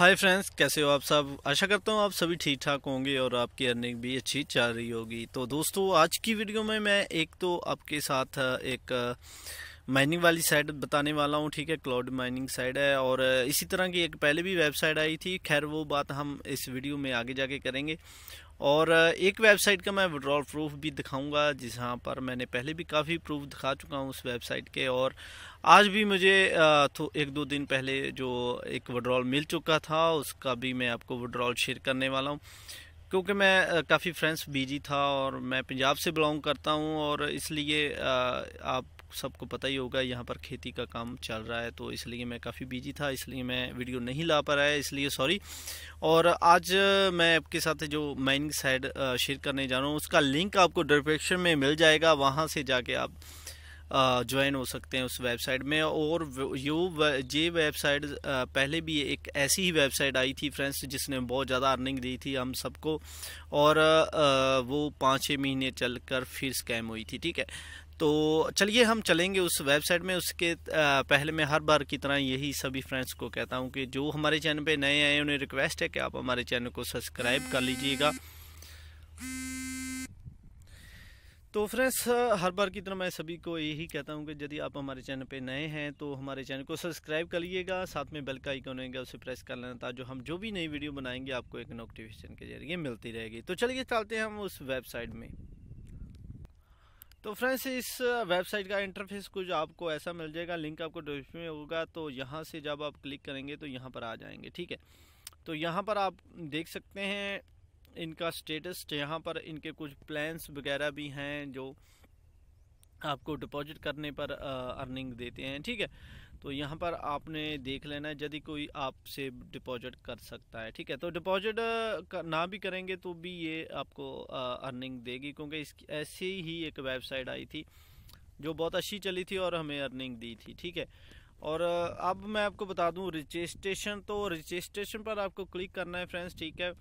hi friends कैसे हो आप सब आशा करता हूँ आप सभी ठीक ठाक होंगे और आपकी अर्निंग भी अच्छी चल रही होगी तो दोस्तों आज की वीडियो में मैं एक तो आपके साथ एक माइनिंग वाली साइड बताने वाला हूँ ठीक है क्लाउड माइनिंग साइड है और इसी तरह की एक पहले भी वेबसाइट आई थी खैर वो बात हम इस वीडियो में आगे जाके करेंगे और एक वेबसाइट का मैं विड्रॉल प्रूफ भी दिखाऊंगा जहाँ पर मैंने पहले भी काफ़ी प्रूफ दिखा चुका हूँ उस वेबसाइट के और आज भी मुझे तो एक दो दिन पहले जो एक विड्रॉल मिल चुका था उसका भी मैं आपको विड्रॉल शेयर करने वाला हूँ क्योंकि मैं काफ़ी फ्रेंड्स बिजी था और मैं पंजाब से बिलोंग करता हूँ और इसलिए आप सबको पता ही होगा यहाँ पर खेती का काम चल रहा है तो इसलिए मैं काफ़ी बिजी था इसलिए मैं वीडियो नहीं ला पा रहा है इसलिए सॉरी और आज मैं आपके साथ जो माइनिंग साइड शेयर करने जा रहा हूँ उसका लिंक आपको डिस्क्रिप्शन में मिल जाएगा वहाँ से जाके आप ज्वाइन हो सकते हैं उस वेबसाइट में और यो ये वेबसाइट पहले भी एक ऐसी ही वेबसाइट आई थी फ्रेंड्स जिसने बहुत ज़्यादा अर्निंग दी थी हम सबको और वो पाँच छः महीने चल कर फिर स्कैम हुई थी ठीक है तो चलिए हम चलेंगे उस वेबसाइट में उसके पहले मैं हर बार की तरह यही सभी फ्रेंड्स को कहता हूँ कि जो हमारे चैनल पे नए आए उन्हें रिक्वेस्ट है कि आप हमारे चैनल को सब्सक्राइब कर लीजिएगा तो फ्रेंड्स हर बार की तरह मैं सभी को यही कहता हूं कि यदि आप हमारे चैनल पे नए हैं तो हमारे चैनल को सब्सक्राइब कर लीजिएगा साथ में बेल का आइकन होगा उसे प्रेस कर लेना ताकि हम जो भी नई वीडियो बनाएंगे आपको एक नोटिफिकेशन के जरिए मिलती रहेगी तो चलिए चलते हैं हम उस वेबसाइट में तो फ्रेंड्स इस वेबसाइट का इंटरफेस कुछ आपको ऐसा मिल जाएगा लिंक आपको डिस्क्रिप्शन में होगा तो यहाँ से जब आप क्लिक करेंगे तो यहाँ पर आ जाएंगे ठीक है तो यहाँ पर आप देख सकते हैं इनका स्टेटस यहाँ पर इनके कुछ प्लान्स वगैरह भी हैं जो आपको डिपॉजिट करने पर अर्निंग देते हैं ठीक है तो यहाँ पर आपने देख लेना है यदि कोई आपसे डिपॉजिट कर सकता है ठीक है तो डिपॉजिट ना भी करेंगे तो भी ये आपको अर्निंग देगी क्योंकि इस ऐसी ही एक वेबसाइट आई थी जो बहुत अच्छी चली थी और हमें अर्निंग दी थी ठीक है और अब मैं आपको बता दूँ रजिस्ट्रेशन तो रजिस्ट्रेशन पर आपको क्लिक करना है फ्रेंड्स ठीक है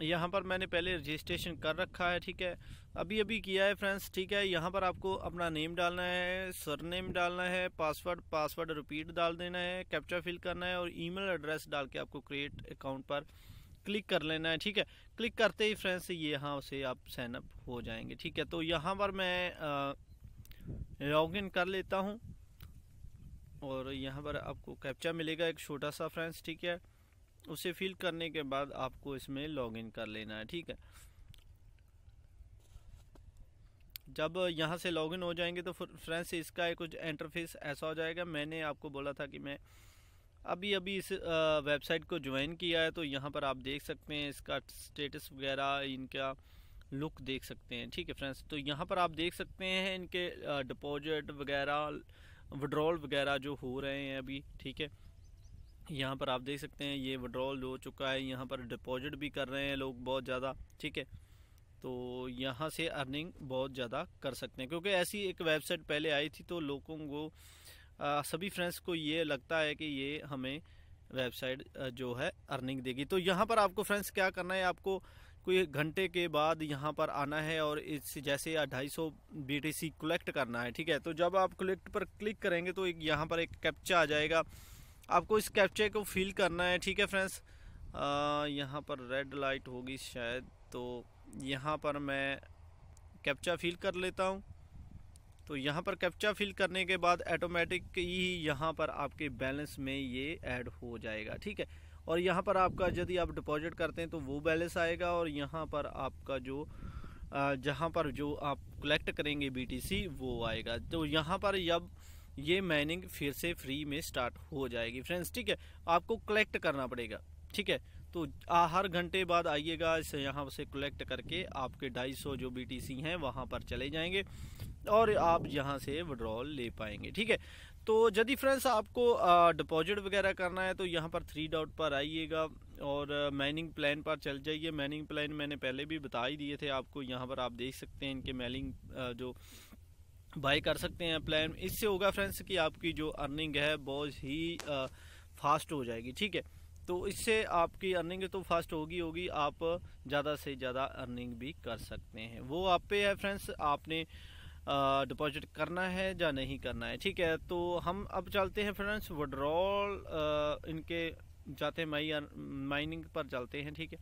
यहाँ पर मैंने पहले रजिस्ट्रेशन कर रखा है ठीक है अभी अभी किया है फ्रेंड्स ठीक है यहाँ पर आपको अपना नेम डालना है सर नेम डालना है पासवर्ड पासवर्ड रिपीट डाल देना है कैप्चा फिल करना है और ईमेल एड्रेस डाल के आपको क्रिएट अकाउंट पर क्लिक कर लेना है ठीक है क्लिक करते ही फ्रेंड्स ये यहाँ से आप साइनअप हो जाएंगे ठीक है तो यहाँ पर मैं लॉग इन कर लेता हूँ और यहाँ पर आपको कैप्चा मिलेगा एक छोटा सा फ्रेंड्स ठीक है उसे फिल करने के बाद आपको इसमें लॉगिन कर लेना है ठीक है जब यहाँ से लॉगिन हो जाएंगे तो फ्रेंड्स इसका कुछ इंटरफेस ऐसा हो जाएगा मैंने आपको बोला था कि मैं अभी अभी इस वेबसाइट को ज्वाइन किया है तो यहाँ पर आप देख सकते हैं इसका स्टेटस वगैरह इनका लुक देख सकते हैं ठीक है फ्रेंड्स तो यहाँ पर आप देख सकते हैं इनके डिपॉजिट वगैरह विड्रॉल वगैरह जो हो रहे हैं अभी ठीक है यहाँ पर आप देख सकते हैं ये विड्रॉल हो चुका है यहाँ पर डिपॉजिट भी कर रहे हैं लोग बहुत ज़्यादा ठीक है तो यहाँ से अर्निंग बहुत ज़्यादा कर सकते हैं क्योंकि ऐसी एक वेबसाइट पहले आई थी तो लोगों को आ, सभी फ्रेंड्स को ये लगता है कि ये हमें वेबसाइट जो है अर्निंग देगी तो यहाँ पर आपको फ्रेंड्स क्या करना है आपको कोई घंटे के बाद यहाँ पर आना है और इस जैसे ढाई सौ बी कलेक्ट करना है ठीक है तो जब आप कलेक्ट पर क्लिक करेंगे तो एक यहाँ पर एक कैप्चा आ जाएगा आपको इस कैप्चे को फील करना है ठीक है फ्रेंड्स यहाँ पर रेड लाइट होगी शायद तो यहाँ पर मैं कैप्चा फील कर लेता हूँ तो यहाँ पर कैप्चा फिल करने के बाद ऑटोमेटिक ही यहाँ पर आपके बैलेंस में ये ऐड हो जाएगा ठीक है और यहाँ पर आपका यदि आप डिपॉजिट करते हैं तो वो बैलेंस आएगा और यहाँ पर आपका जो जहाँ पर जो आप कलेक्ट करेंगे बीटीसी वो आएगा तो यहाँ पर जब ये माइनिंग फिर से फ्री में स्टार्ट हो जाएगी फ्रेंड्स ठीक है आपको कलेक्ट करना पड़ेगा ठीक है तो हर घंटे बाद आइएगा इसे यहाँ से कलेक्ट करके आपके 250 जो बीटीसी हैं वहाँ पर चले जाएंगे और आप यहाँ से विड्रॉल ले पाएंगे ठीक है तो यदि फ्रेंड्स आपको डिपॉजिट वगैरह करना है तो यहाँ पर थ्री डॉट पर आइएगा और माइनिंग प्लान पर चल जाइए माइनिंग प्लान मैंने पहले भी बता ही दिए थे आपको यहाँ पर आप देख सकते हैं इनके मेलिंग जो बाई कर सकते हैं प्लान इससे होगा फ्रेंड्स कि आपकी जो अर्निंग है बहुत ही फास्ट हो जाएगी ठीक है तो इससे आपकी अर्निंग तो फास्ट होगी होगी आप ज़्यादा से ज़्यादा अर्निंग भी कर सकते हैं वो आप पे है फ्रेंड्स आपने डिपॉजिट करना है या नहीं करना है ठीक है तो हम अब चलते हैं फ्रेंड्स विड्रॉल इनके जाते हैं माई माइनिंग पर चलते हैं ठीक है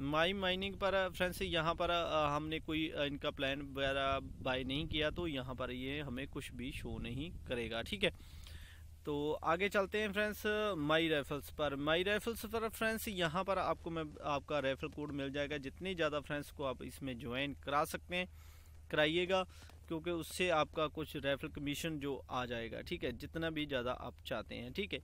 माई माइनिंग पर फ्रेंड्स यहाँ पर हमने कोई इनका प्लान वगैरह बाय नहीं किया तो यहाँ पर ये हमें कुछ भी शो नहीं करेगा ठीक है तो आगे चलते हैं फ्रेंड्स माई राइफल्स पर माई राइफल्स पर फ्रेंड्स यहाँ पर आपको मैं आपका राइफल कोड मिल जाएगा जितने ज़्यादा फ्रेंड्स को आप इसमें ज्वाइन करा सकते हैं कराइएगा क्योंकि उससे आपका कुछ राइफल कमीशन जो आ जाएगा ठीक है जितना भी ज़्यादा आप चाहते हैं ठीक है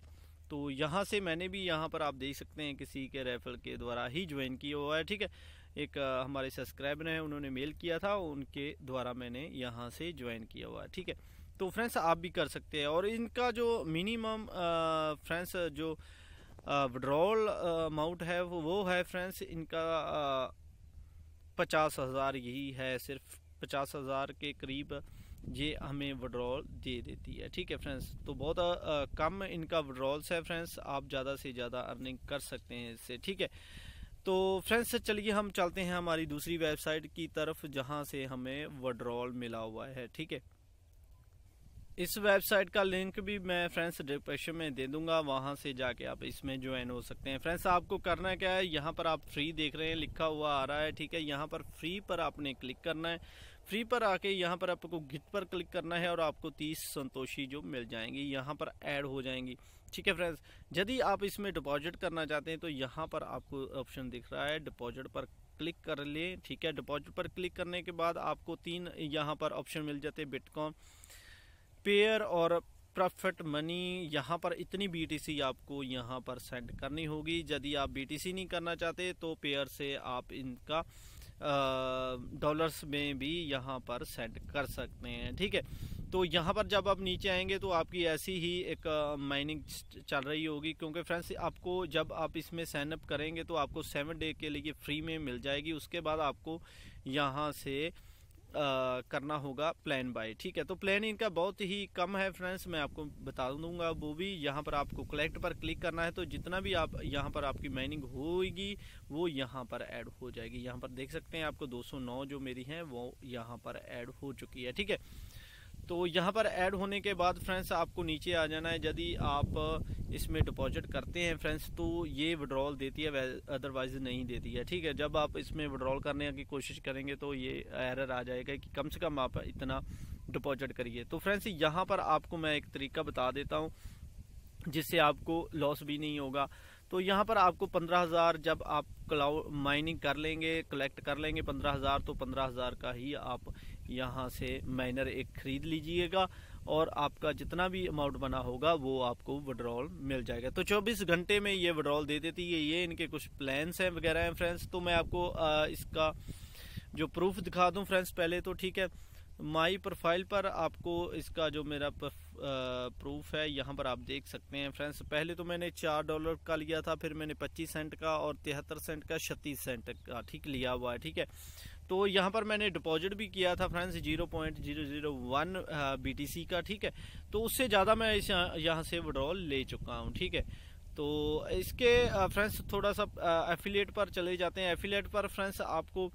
तो यहाँ से मैंने भी यहाँ पर आप देख सकते हैं किसी के रेफर के द्वारा ही ज्वाइन किया हुआ है ठीक है एक हमारे सब्सक्राइबर हैं उन्होंने मेल किया था उनके द्वारा मैंने यहाँ से ज्वाइन किया हुआ है ठीक है तो फ्रेंड्स आप भी कर सकते हैं और इनका जो मिनिमम फ्रेंड्स जो विड्रॉल अमाउंट है वो है फ्रेंड्स इनका पचास हज़ार यही है सिर्फ पचास हज़ार के करीब ये हमें विड्रॉल दे देती है ठीक है फ्रेंड्स तो बहुत आ, कम इनका विड्रॉल्स है फ्रेंड्स आप ज़्यादा से ज़्यादा अर्निंग कर सकते हैं इससे ठीक है तो फ्रेंड्स चलिए हम चलते हैं हमारी दूसरी वेबसाइट की तरफ जहाँ से हमें विड्रॉल मिला हुआ है ठीक है इस वेबसाइट का लिंक भी मैं फ्रेंड्स डिस्क्रिप्शन में दे दूंगा वहां से जाके आप इसमें ज्वाइन हो सकते हैं फ्रेंड्स आपको करना क्या है यहाँ पर आप फ्री देख रहे हैं लिखा हुआ आ रहा है ठीक है यहाँ पर फ्री पर आपने क्लिक करना है फ्री पर आके यहाँ पर आपको गिट पर क्लिक करना है और आपको तीस संतोषी जो मिल जाएंगी यहाँ पर ऐड हो जाएंगी ठीक है फ्रेंड्स यदि आप इसमें डिपॉजिट करना चाहते हैं तो यहाँ पर आपको ऑप्शन दिख रहा है डिपॉजिट पर क्लिक कर लें ठीक है डिपॉजिट पर क्लिक करने के बाद आपको तीन यहाँ पर ऑप्शन मिल जाते हैं बिटकॉन पेयर और प्रॉफिट मनी यहाँ पर इतनी बीटीसी आपको यहाँ पर सेंड करनी होगी यदि आप बीटीसी नहीं करना चाहते तो पेयर से आप इनका डॉलर्स में भी यहाँ पर सेट कर सकते हैं ठीक है तो यहाँ पर जब आप नीचे आएंगे तो आपकी ऐसी ही एक माइनिंग चल रही होगी क्योंकि फ्रेंड्स आपको जब आप इसमें सैनअप करेंगे तो आपको सेवन डे के लिए फ्री में मिल जाएगी उसके बाद आपको यहाँ से करना होगा प्लान बाय ठीक है तो प्लान इनका बहुत ही कम है फ्रेंड्स मैं आपको बता दूंगा वो भी यहाँ पर आपको कलेक्ट पर क्लिक करना है तो जितना भी आप यहाँ पर आपकी माइनिंग होगी वो यहाँ पर ऐड हो जाएगी यहाँ पर देख सकते हैं आपको 209 जो मेरी है वो यहाँ पर ऐड हो चुकी है ठीक है तो यहाँ पर ऐड होने के बाद फ्रेंड्स आपको नीचे आ जाना है यदि आप इसमें डिपॉजिट करते हैं फ्रेंड्स तो ये विड्रॉल देती है अदरवाइज नहीं देती है ठीक है जब आप इसमें विड्रॉल करने की कोशिश करेंगे तो ये एरर आ जाएगा कि कम से कम आप इतना डिपॉजिट करिए तो फ्रेंड्स यहाँ पर आपको मैं एक तरीका बता देता हूँ जिससे आपको लॉस भी नहीं होगा तो यहाँ पर आपको पंद्रह हज़ार जब आप क्लाउड माइनिंग कर लेंगे कलेक्ट कर लेंगे पंद्रह हज़ार तो पंद्रह हज़ार का ही आप यहाँ से माइनर एक ख़रीद लीजिएगा और आपका जितना भी अमाउंट बना होगा वो आपको विड्रॉल मिल जाएगा तो 24 घंटे में ये विड्रॉल दे देती है ये इनके कुछ प्लान्स हैं वगैरह हैं फ्रेंड्स तो मैं आपको आ, इसका जो प्रूफ दिखा दूँ फ्रेंड्स पहले तो ठीक है माई प्रोफाइल पर आपको इसका जो मेरा प्रूफ है यहाँ पर आप देख सकते हैं फ्रेंड्स पहले तो मैंने चार डॉलर का लिया था फिर मैंने पच्चीस सेंट का और तिहत्तर सेंट का छत्तीस सेंट का ठीक लिया हुआ है ठीक है तो यहाँ पर मैंने डिपॉजिट भी किया था friends zero point zero zero one B T C का ठीक है तो उससे ज़्यादा मैं इस यहाँ से विड्रॉल ले चुका हूँ ठीक है तो इसके फ्रेंड्स थोड़ा सा एफिलेट पर चले जाते हैं एफिलेट पर फ्रेंड्स आपको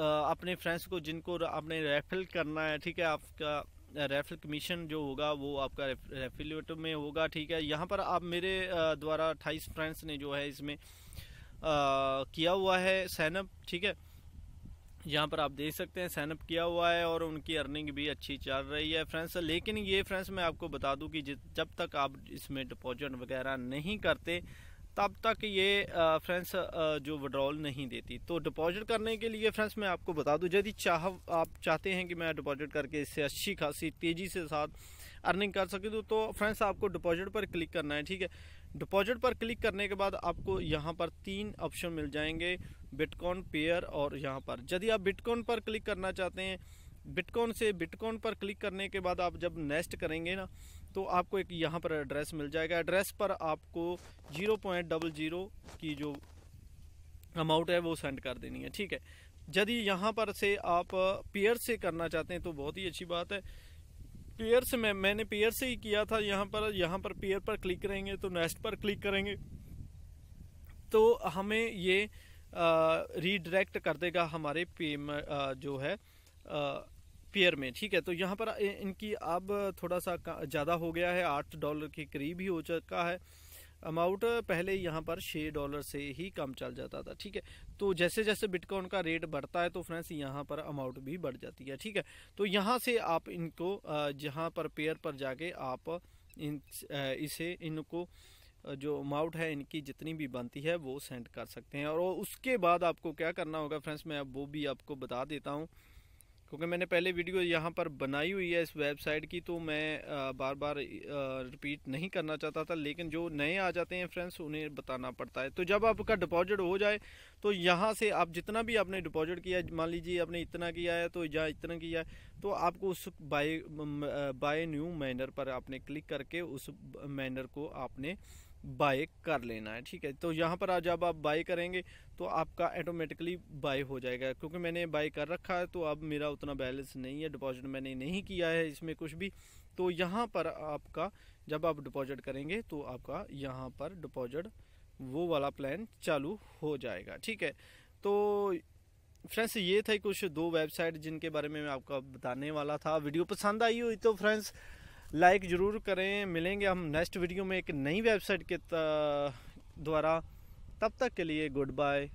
अपने फ्रेंड्स को जिनको आपने रेफिल करना है ठीक है आपका रेफिल कमीशन जो होगा वो आपका रेफिलेट में होगा ठीक है यहाँ पर आप मेरे द्वारा अट्ठाईस फ्रेंड्स ने जो है इसमें किया हुआ है सैनअप ठीक है यहाँ पर आप देख सकते हैं सैनअप किया हुआ है और उनकी अर्निंग भी अच्छी चल रही है फ्रेंड्स लेकिन ये फ्रेंड्स मैं आपको बता दूं कि जब तक आप इसमें डिपॉजिट वगैरह नहीं करते तब तक ये फ्रेंड्स जो विड्रॉल नहीं देती तो डिपॉजिट करने के लिए फ्रेंड्स मैं आपको बता दूं यदि चाह आप चाहते हैं कि मैं डिपॉजिट करके इससे अच्छी खासी तेज़ी से साथ अर्निंग कर सकूँ तो फ्रेंड्स आपको डिपॉजिट पर क्लिक करना है ठीक है डिपॉजिट पर क्लिक करने के बाद आपको यहाँ पर तीन ऑप्शन मिल जाएंगे बिटकॉन पेयर और यहाँ पर यदि आप बिटकॉन पर क्लिक करना चाहते हैं बिटकॉन से बिटकॉन पर क्लिक करने के बाद आप जब नेक्स्ट करेंगे ना तो आपको एक यहाँ पर एड्रेस मिल जाएगा एड्रेस पर आपको जीरो पॉइंट डबल जीरो की जो अमाउंट है वो सेंड कर देनी है ठीक है यदि यहाँ पर से आप पेयर uh, से करना चाहते हैं तो बहुत ही अच्छी बात है पेयर से मैं मैंने पेयर से ही किया था यहाँ पर यहाँ पर पेयर पर क्लिक करेंगे तो नेक्स्ट पर क्लिक करेंगे तो हमें ये रीडायरेक्ट uh, कर देगा हमारे पे uh, जो है आ, पेयर में ठीक है तो यहाँ पर इनकी अब थोड़ा सा ज़्यादा हो गया है आठ डॉलर के करीब ही हो चुका है अमाउंट पहले यहाँ पर छः डॉलर से ही कम चल जाता था ठीक है तो जैसे जैसे बिटकॉइन का रेट बढ़ता है तो फ्रेंड्स यहाँ पर अमाउंट भी बढ़ जाती है ठीक है तो यहाँ से आप इनको जहाँ पर पेयर पर जाके आप इन इसे इनको जो अमाउंट है इनकी जितनी भी बनती है वो सेंड कर सकते हैं और उसके बाद आपको क्या करना होगा फ्रेंड्स मैं अब वो भी आपको बता देता हूँ क्योंकि मैंने पहले वीडियो यहाँ पर बनाई हुई है इस वेबसाइट की तो मैं बार बार रिपीट नहीं करना चाहता था लेकिन जो नए आ जाते हैं फ्रेंड्स उन्हें बताना पड़ता है तो जब आपका डिपॉजिट हो जाए तो यहाँ से आप जितना भी आपने डिपॉजिट किया मान लीजिए आपने इतना किया है तो या इतना किया है तो आपको उस बाय बाय न्यू मैनर पर आपने क्लिक करके उस मैनर को आपने बाय कर लेना है ठीक है तो यहाँ पर जब आप बाय करेंगे तो आपका ऑटोमेटिकली बाय हो जाएगा क्योंकि मैंने बाय कर रखा है तो अब मेरा उतना बैलेंस नहीं है डिपॉजिट मैंने नहीं किया है इसमें कुछ भी तो यहाँ पर आपका जब आप डिपॉजिट करेंगे तो आपका यहाँ पर डिपॉजिट वो वाला प्लान चालू हो जाएगा ठीक है तो फ्रेंड्स ये थे कुछ दो वेबसाइट जिनके बारे में मैं आपका बताने वाला था वीडियो पसंद आई हुई तो फ्रेंड्स लाइक ज़रूर करें मिलेंगे हम नेक्स्ट वीडियो में एक नई वेबसाइट के द्वारा तब तक के लिए गुड बाय